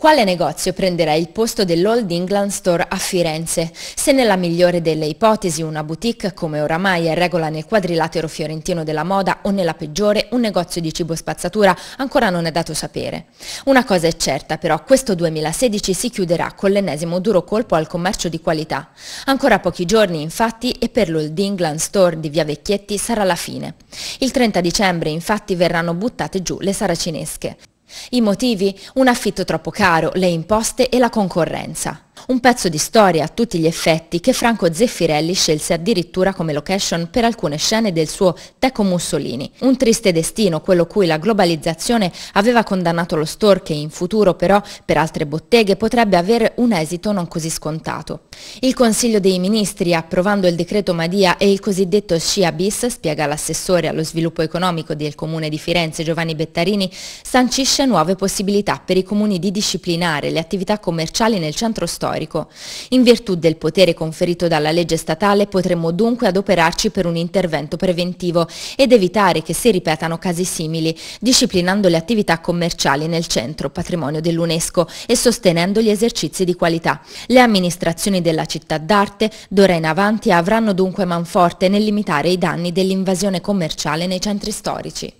Quale negozio prenderà il posto dell'Old England Store a Firenze? Se nella migliore delle ipotesi una boutique, come oramai è regola nel quadrilatero fiorentino della moda, o nella peggiore un negozio di cibo spazzatura, ancora non è dato sapere. Una cosa è certa però, questo 2016 si chiuderà con l'ennesimo duro colpo al commercio di qualità. Ancora pochi giorni infatti e per l'Old England Store di Via Vecchietti sarà la fine. Il 30 dicembre infatti verranno buttate giù le saracinesche. I motivi? Un affitto troppo caro, le imposte e la concorrenza. Un pezzo di storia a tutti gli effetti che Franco Zeffirelli scelse addirittura come location per alcune scene del suo Teco Mussolini. Un triste destino, quello cui la globalizzazione aveva condannato lo store che in futuro però per altre botteghe potrebbe avere un esito non così scontato. Il Consiglio dei Ministri, approvando il decreto Madia e il cosiddetto Scia bis, spiega l'assessore allo sviluppo economico del Comune di Firenze Giovanni Bettarini, sancisce nuove possibilità per i comuni di disciplinare le attività commerciali nel centro storico storico. In virtù del potere conferito dalla legge statale potremmo dunque adoperarci per un intervento preventivo ed evitare che si ripetano casi simili, disciplinando le attività commerciali nel centro patrimonio dell'UNESCO e sostenendo gli esercizi di qualità. Le amministrazioni della città d'arte d'ora in avanti avranno dunque manforte nel limitare i danni dell'invasione commerciale nei centri storici.